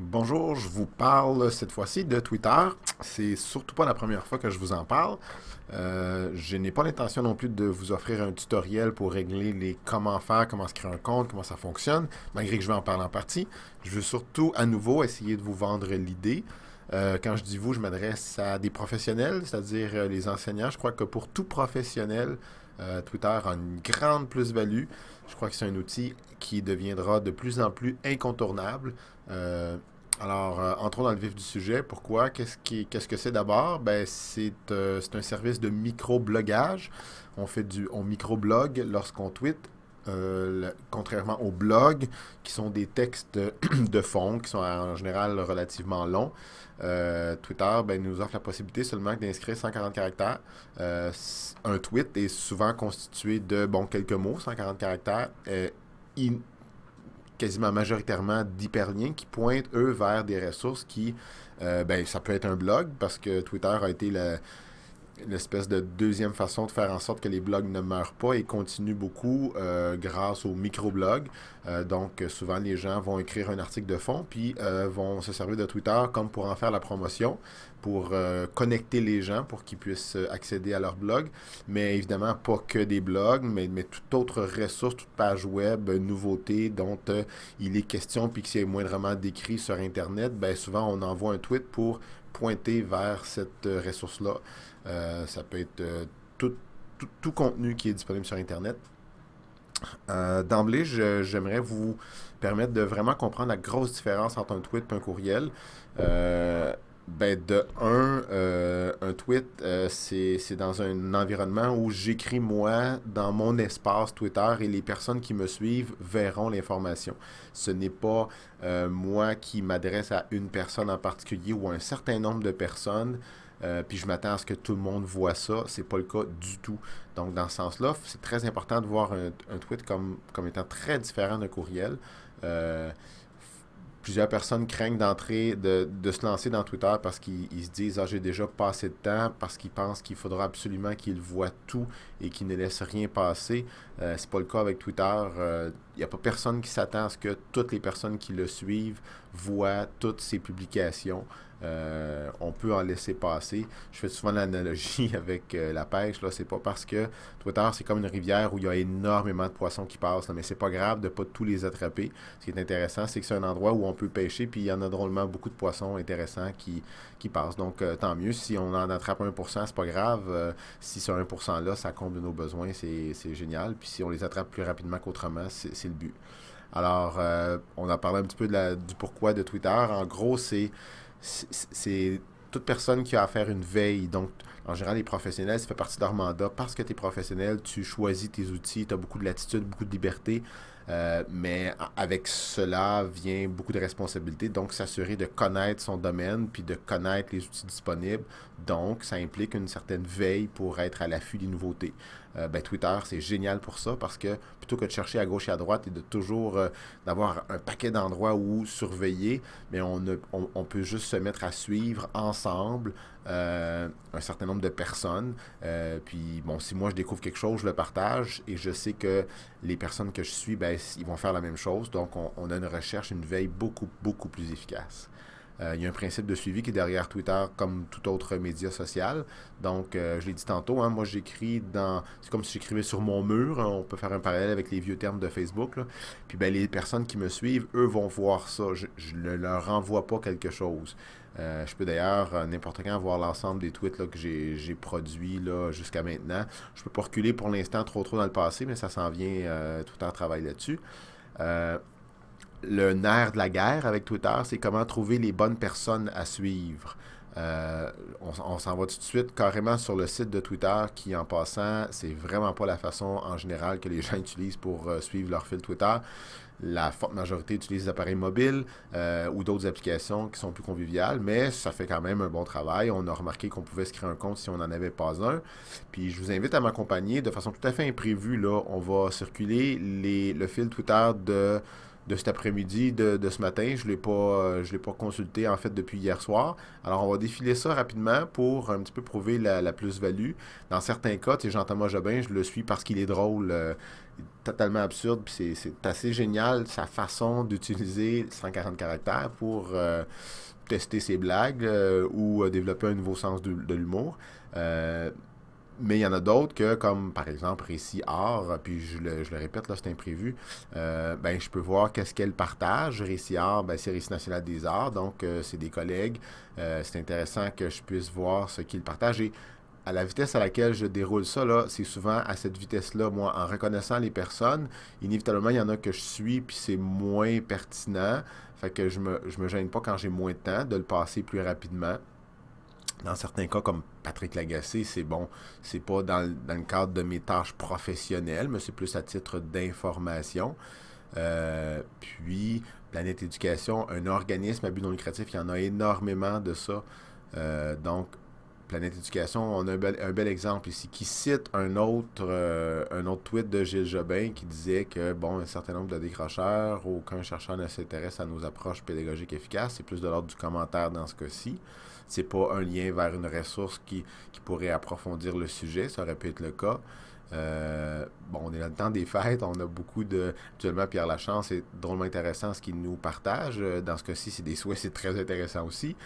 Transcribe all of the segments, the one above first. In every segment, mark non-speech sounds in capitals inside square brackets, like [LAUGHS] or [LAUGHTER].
Bonjour, je vous parle cette fois-ci de Twitter. C'est surtout pas la première fois que je vous en parle. Euh, je n'ai pas l'intention non plus de vous offrir un tutoriel pour régler les comment faire, comment se créer un compte, comment ça fonctionne, malgré que je vais en parler en partie. Je veux surtout à nouveau essayer de vous vendre l'idée. Euh, quand je dis vous, je m'adresse à des professionnels, c'est-à-dire euh, les enseignants. Je crois que pour tout professionnel, euh, Twitter a une grande plus-value. Je crois que c'est un outil qui deviendra de plus en plus incontournable. Euh, alors, euh, entrons dans le vif du sujet. Pourquoi? Qu'est-ce, que c'est d'abord? Ben, c'est, un service de micro-blogage. On fait du on micro-blog lorsqu'on tweet euh, contrairement aux blogs, qui sont des textes de [CLEARS THROAT] fond, qui sont euh, en général relativement longs. Euh, Twitter ben, nous offre la possibilité seulement d'inscrire 140 caractères. un tweet est souvent constitué de bon, quelques mots, 140 caractères, quasiment majoritairement d'hyperliens qui pointent, eux, vers des ressources qui, ben, ça peut être un blog, parce que Twitter a été le une espèce de deuxième façon de faire en sorte que les blogs ne meurent pas et continuent beaucoup euh, grâce aux micro Euh, donc, souvent, les gens vont écrire un article de fond, puis euh, vont se servir de Twitter comme pour en faire la promotion, pour euh, connecter les gens pour qu'ils puissent accéder à leur blog. Mais évidemment, pas que des blogs, mais, mais toute autre ressource, toute page web, nouveauté dont il est question, puis que c'est moindrement décrit sur Internet, ben souvent, on envoie un tweet pour pointer vers cette ressource-là. Euh, ça peut être euh, tout, contenu qui est disponible sur Internet. Euh, d'emblée, j'aimerais vous permettre de vraiment comprendre la grosse différence entre un tweet et un courriel. ben de un, un tweet, c'est dans un environnement où j'écris moi dans mon espace Twitter et les personnes qui me suivent verront l'information. Ce n'est pas moi qui m'adresse à une personne en particulier ou à un certain nombre de personnes. Euh, puis je m'attends à ce que tout le monde voit ça. C'est pas le cas du tout. Donc, dans ce sens-là, c'est très important de voir un, tweet comme, étant très différent d'un courriel. Euh, plusieurs personnes craignent d'entrer, de, se lancer dans Twitter parce qu'ils se disent Ah, j'ai déjà passé de temps, parce qu'ils pensent qu'il faudra absolument qu'ils voient tout et qu'ils ne laissent rien passer. Euh, c'est pas le cas avec Twitter. Il n'y a pas personne qui s'attend à ce que toutes les personnes qui le suivent voient toutes ses publications. Euh, on peut en laisser passer. Je fais souvent l'analogie [LAUGHS] avec euh, la pêche. Là, c'est pas parce que Twitter, c'est comme une rivière où il y a énormément de poissons qui passent. mais c'est pas grave de pas tous les attraper. Ce qui est intéressant, c'est que c'est un endroit où on peut pêcher, puis il y en a drôlement beaucoup de poissons intéressants qui, passent. Donc, euh, tant mieux. Si on en attrape 1%, c'est pas grave. si ce 1%-là, ça comble nos besoins, c'est génial. Puis si on les attrape plus rapidement qu'autrement, c'est le but. Alors, on a parlé un petit peu de la, du pourquoi de Twitter. En gros, c'est c'est toute personne qui a à faire une veille. Donc, en général, les professionnels, ça fait partie de leur mandat. Parce que tu es professionnel, tu choisis tes outils, tu as beaucoup de latitude, beaucoup de liberté. Euh, mais avec cela vient beaucoup de responsabilités. Donc, s'assurer de connaître son domaine, puis de connaître les outils disponibles. Donc, ça implique une certaine veille pour être à l'affût des nouveautés. Euh, ben, Twitter, c'est génial pour ça parce que plutôt que de chercher à gauche et à droite et de toujours euh, d'avoir un paquet d'endroits où surveiller, mais on, on, peut juste se mettre à suivre ensemble un certain nombre de personnes. puis, bon, si moi je découvre quelque chose, je le partage et je sais que les personnes que je suis, ben, ils vont faire la même chose. Donc, on, a une recherche, une veille beaucoup, beaucoup plus efficace. Euh, il y a un principe de suivi qui est derrière Twitter comme tout autre média social. Donc, euh, je l'ai dit tantôt, hein, moi j'écris dans... C'est comme si j'écrivais sur mon mur. Hein, on peut faire un parallèle avec les vieux termes de Facebook. Puis ben, les personnes qui me suivent, eux vont voir ça. Je, je ne leur envoie pas quelque chose. Euh, je peux d'ailleurs euh, n'importe quand voir l'ensemble des tweets que j'ai produits jusqu'à maintenant. Je ne peux pas reculer pour l'instant trop trop dans le passé, mais ça s'en vient euh, tout en travail là-dessus. le nerf de la guerre avec Twitter, c'est comment trouver les bonnes personnes à suivre. on, s'en va tout de suite carrément sur le site de Twitter qui, en passant, c'est vraiment pas la façon en général que les [LAUGHS] gens utilisent pour suivre leur fil Twitter la forte majorité utilise des appareils mobiles euh, ou d'autres applications qui sont plus conviviales, mais ça fait quand même un bon travail. On a remarqué qu'on pouvait se créer un compte si on n'en avait pas un. Puis je vous invite à m'accompagner de façon tout à fait imprévue. Là, on va circuler le fil Twitter de de cet après-midi, de, ce matin. Je ne l'ai pas, euh, pas consulté en fait depuis hier soir. Alors on va défiler ça rapidement pour un petit peu prouver la, plus-value. Dans certains cas, tu sais, Jean-Thomas Jobin, je le suis parce qu'il est drôle, euh, totalement absurde, puis c'est assez génial sa façon d'utiliser 140 caractères pour euh, tester ses blagues ou développer un nouveau sens de, de l'humour. Mais il y en a d'autres que, comme par exemple Récit Art, puis je le, répète, là, c'est imprévu, euh, ben, je peux voir qu'est-ce qu'elle partage. Récit Art, ben, c'est Récit national des arts, donc euh, c'est des collègues. Euh, c'est intéressant que je puisse voir ce qu'ils partagent. Et à la vitesse à laquelle je déroule ça, c'est souvent à cette vitesse-là, moi, en reconnaissant les personnes, inévitablement, il y en a que je suis, puis c'est moins pertinent. Fait que je me, je me gêne pas quand j'ai moins de temps de le passer plus rapidement dans certains cas, comme Patrick Lagacé, c'est bon, c'est pas dans le, cadre de mes tâches professionnelles, mais c'est plus à titre d'information. Euh, puis, Planète Éducation, un organisme à but non lucratif, il y en a énormément de ça. Euh, donc, Planète Éducation, on a un bel, exemple ici qui cite un autre, euh, un autre tweet de Gilles Jobin qui disait que, bon, un certain nombre de décrocheurs, aucun chercheur ne s'intéresse à nos approches pédagogiques efficaces. C'est plus de l'ordre du commentaire dans ce cas-ci. C'est pas un lien vers une ressource qui, pourrait approfondir le sujet. Ça aurait pu être le cas. Euh, bon, on est dans le temps des fêtes, on a beaucoup de... Actuellement, Pierre Lachance, c'est drôlement intéressant ce qu'il nous partage. Euh, dans ce cas-ci, c'est des souhaits, c'est très intéressant aussi.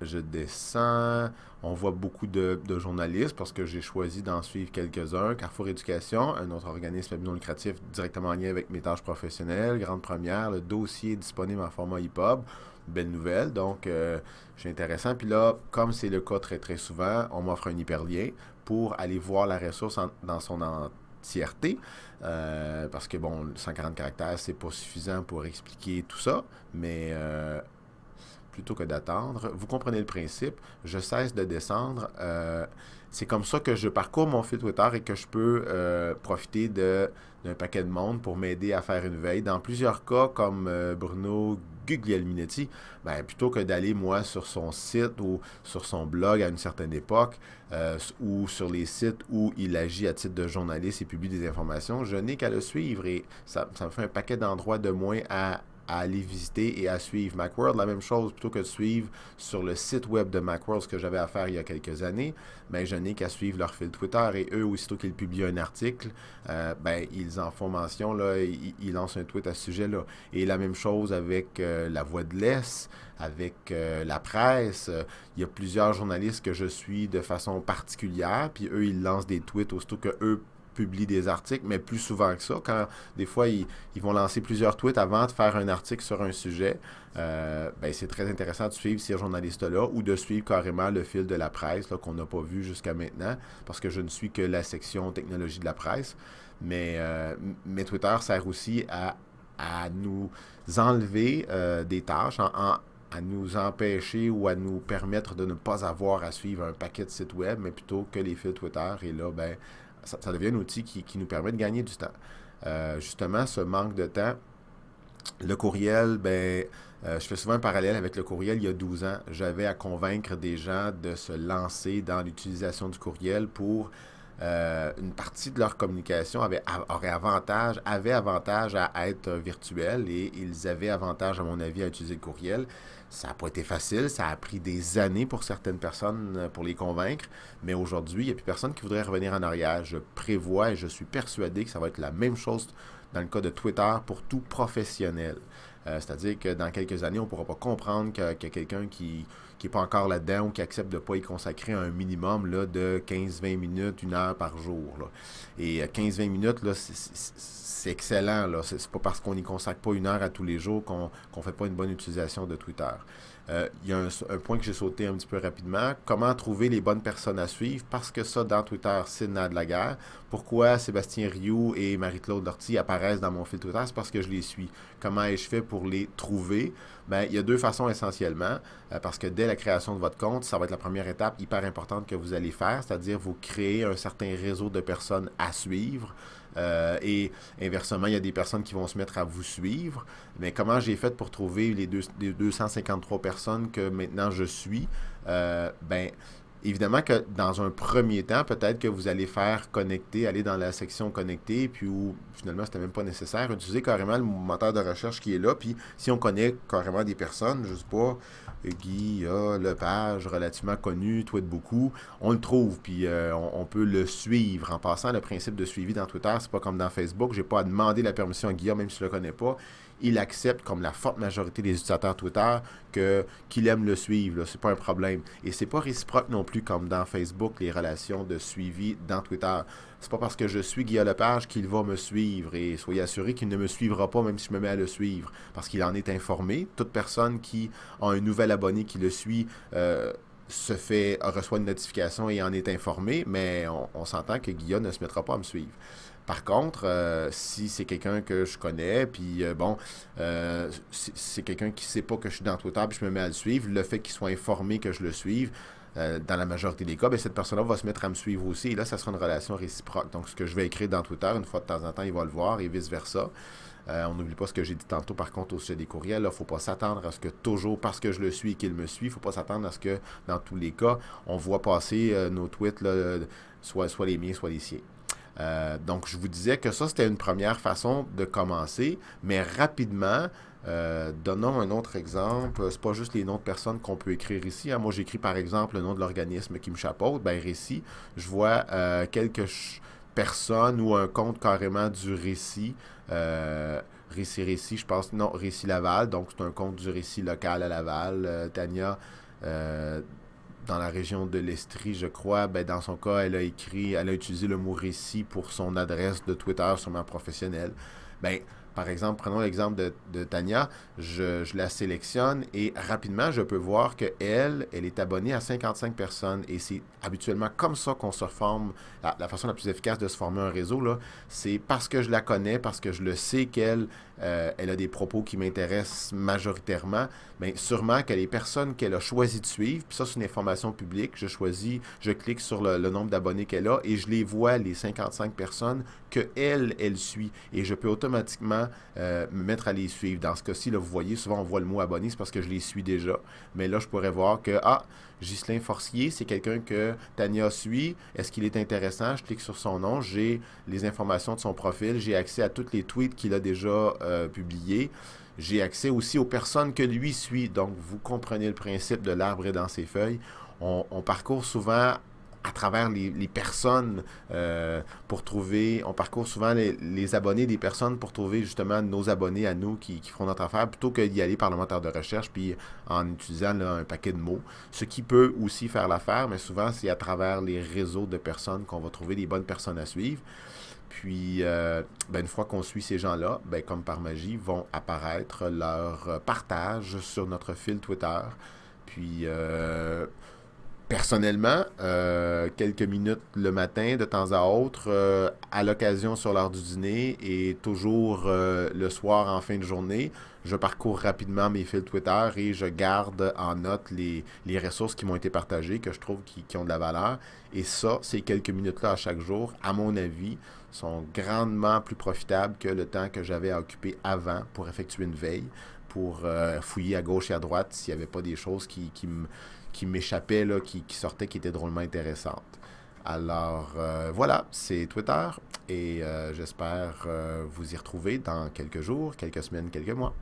Je descends. On voit beaucoup de, journalistes parce que j'ai choisi d'en suivre quelques-uns. Carrefour Éducation, un autre organisme non lucratif directement lié avec mes tâches professionnelles. Grande première, le dossier est disponible en format EPUB. Belle nouvelle, donc euh, c'est intéressant. Puis là, comme c'est le cas très très souvent, on m'offre un hyperlien pour aller voir la ressource dans son entièreté. Euh, parce que bon, 140 caractères, c'est pas suffisant pour expliquer tout ça, mais euh, plutôt que d'attendre. Vous comprenez le principe, je cesse de descendre. Euh, c'est comme ça que je parcours mon fil Twitter et que je peux euh, profiter d'un paquet de monde pour m'aider à faire une veille. Dans plusieurs cas, comme euh, Bruno Guglielminetti, ben, plutôt que d'aller, moi, sur son site ou sur son blog à une certaine époque, ou sur les sites où il agit à titre de journaliste et publie des informations, je n'ai qu'à le suivre et ça, ça me fait un paquet d'endroits de moins à à aller visiter et à suivre Macworld. La même chose, plutôt que de suivre sur le site web de Macworld ce que j'avais à faire il y a quelques années, mais ben, je n'ai qu'à suivre leur fil Twitter et eux, aussitôt qu'ils publient un article, euh, ben, ils en font mention, là, ils, lancent un tweet à ce sujet-là. Et la même chose avec euh, La Voix de l'Est, avec euh, la presse. Il y a plusieurs journalistes que je suis de façon particulière, puis eux, ils lancent des tweets aussitôt que eux publie des articles, mais plus souvent que ça. Quand des fois, ils, vont lancer plusieurs tweets avant de faire un article sur un sujet, euh, ben, c'est très intéressant de suivre ces journalistes-là ou de suivre carrément le fil de la presse qu'on n'a pas vu jusqu'à maintenant, parce que je ne suis que la section technologie de la presse. Mais, euh, Twitter sert aussi à, nous enlever euh, des tâches, à nous empêcher ou à nous permettre de ne pas avoir à suivre un paquet de sites web, mais plutôt que les fils Twitter. Et là, ben, ça, devient un outil qui, nous permet de gagner du temps. Euh, justement, ce manque de temps, le courriel, ben, euh, je fais souvent un parallèle avec le courriel il y a 12 ans. J'avais à convaincre des gens de se lancer dans l'utilisation du courriel pour euh, une partie de leur communication avait, avantage, avait avantage à être virtuelle et ils avaient avantage, à mon avis, à utiliser le courriel. Ça n'a pas été facile, ça a pris des années pour certaines personnes euh, pour les convaincre, mais aujourd'hui, il n'y a plus personne qui voudrait revenir en arrière. Je prévois et je suis persuadé que ça va être la même chose dans le cas de Twitter pour tout professionnel. Euh, c'est-à-dire que dans quelques années, on ne pourra pas comprendre que, a quelqu'un qui n'est pas encore là-dedans ou qui accepte de ne pas y consacrer un minimum là, de 15-20 minutes, une heure par jour. Et 15-20 euh, minutes, c'est excellent. Ce n'est pas parce qu'on n'y consacre pas une heure à tous les jours qu'on ne fait pas une bonne utilisation de Twitter. Euh, il y a un, point que j'ai sauté un petit peu rapidement. Comment trouver les bonnes personnes à suivre? Parce que ça, dans Twitter, c'est le de la guerre. Pourquoi Sébastien Rioux et Marie-Claude Lortie apparaissent dans mon fil Twitter? C'est parce que je les suis comment ai-je fait pour les trouver? Bien, il y a deux façons essentiellement, euh, parce que dès la création de votre compte, ça va être la première étape hyper importante que vous allez faire, c'est-à-dire vous créer un certain réseau de personnes à suivre. Euh, et inversement, il y a des personnes qui vont se mettre à vous suivre. Mais comment j'ai fait pour trouver les, 253 personnes que maintenant je suis? Euh, ben, Évidemment que dans un premier temps, peut-être que vous allez faire connecter, aller dans la section connecter, puis où finalement c'était même pas nécessaire, utiliser carrément le moteur de recherche qui est là, puis si on connaît carrément des personnes, je ne sais pas, Guy, Lepage, relativement connu, tweet beaucoup, on le trouve, puis euh, on, peut le suivre. En passant, le principe de suivi dans Twitter, c'est pas comme dans Facebook, Je n'ai pas à demander la permission à Guillaume, même si je le connais pas il accepte, comme la forte majorité des utilisateurs Twitter, qu'il aime le suivre. Ce C'est pas un problème. Et n'est pas réciproque non plus comme dans Facebook, les relations de suivi dans Twitter. C'est pas parce que je suis Guillaume Lepage qu'il va me suivre. Et soyez assurés qu'il ne me suivra pas même si je me mets à le suivre. Parce qu'il en est informé. Toute personne qui a un nouvel abonné qui le suit. Euh, se fait reçoit une notification et en est informé, mais on, on s'entend que Guillaume ne se mettra pas à me suivre. Par contre, euh, si c'est quelqu'un que je connais, puis euh, bon, euh, si c'est quelqu'un qui ne sait pas que je suis dans Twitter, puis je me mets à le suivre, le fait qu'il soit informé que je le suive, dans la majorité des cas, ben, cette personne-là va se mettre à me suivre aussi. Et là, ça sera une relation réciproque. Donc, ce que je vais écrire dans Twitter, une fois de temps en temps, il va le voir et vice-versa. on n'oublie pas ce que j'ai dit tantôt, par contre, au sujet des courriels. Il ne faut pas s'attendre à ce que toujours, parce que je le suis, qu'il me suit. Il ne faut pas s'attendre à ce que, dans tous les cas, on voit passer nos tweets, soit les miens, soit les siens. Euh, donc, je vous disais que ça, c'était une première façon de commencer, mais rapidement, euh, donnons un autre exemple. C'est pas juste les noms de personnes qu'on peut écrire ici. Hein. Moi, j'écris par exemple le nom de l'organisme qui me chapeaute. Ben, récit, je vois euh, quelques personnes ou un compte carrément du récit. récit, récit, je pense, non, récit Laval. Donc, c'est un compte du récit local à Laval. Tania dans la région de l'Estrie, je crois. Ben, dans son cas, elle a écrit, elle a utilisé le mot récit pour son adresse de Twitter, sur ma professionnelle. Ben, par exemple, prenons l'exemple de, Tania. Je, la sélectionne et rapidement, je peux voir qu'elle, elle est abonnée à 55 personnes. Et c'est habituellement comme ça qu'on se forme. La, façon la plus efficace de se former un réseau, c'est parce que je la connais, parce que je le sais qu'elle euh, elle a des propos qui m'intéressent majoritairement. mais ben, sûrement que les personnes qu'elle a choisi de suivre, puis ça, c'est une information publique. Je choisis, je clique sur le, nombre d'abonnés qu'elle a et je les vois, les 55 personnes que elle, elle suit. Et je peux automatiquement euh, me mettre à les suivre. Dans ce cas-ci, là, vous voyez, souvent on voit le mot abonné, c'est parce que je les suis déjà. Mais là, je pourrais voir que, ah, Ghislain Forcier, c'est quelqu'un que Tania suit. Est-ce qu'il est intéressant? Je clique sur son nom, j'ai les informations de son profil, j'ai accès à tous les tweets qu'il a déjà euh, publiés. J'ai accès aussi aux personnes que lui suit. Donc, vous comprenez le principe de l'arbre et dans ses feuilles. on parcourt souvent à travers les, personnes euh, pour trouver, on parcourt souvent les, abonnés des personnes pour trouver justement nos abonnés à nous qui, qui feront notre affaire, plutôt que d'y aller par le moteur de recherche, puis en utilisant un paquet de mots, ce qui peut aussi faire l'affaire, mais souvent c'est à travers les réseaux de personnes qu'on va trouver les bonnes personnes à suivre. Puis, euh, ben, une fois qu'on suit ces gens-là, ben, comme par magie, vont apparaître leurs partages sur notre fil Twitter. Puis, euh, personnellement, euh, quelques minutes le matin de temps à autre, euh, à l'occasion sur l'heure du dîner et toujours euh, le soir en fin de journée, je parcours rapidement mes fils Twitter et je garde en note les, ressources qui m'ont été partagées, que je trouve qui, ont de la valeur. Et ça, ces quelques minutes-là à chaque jour, à mon avis, sont grandement plus profitables que le temps que j'avais à occuper avant pour effectuer une veille, pour fouiller à gauche et à droite s'il n'y avait pas des choses qui me qui m'échappait qui, qui sortait, qui était drôlement intéressante. Alors euh, voilà, c'est Twitter et euh, j'espère euh, vous y retrouver dans quelques jours, quelques semaines, quelques mois.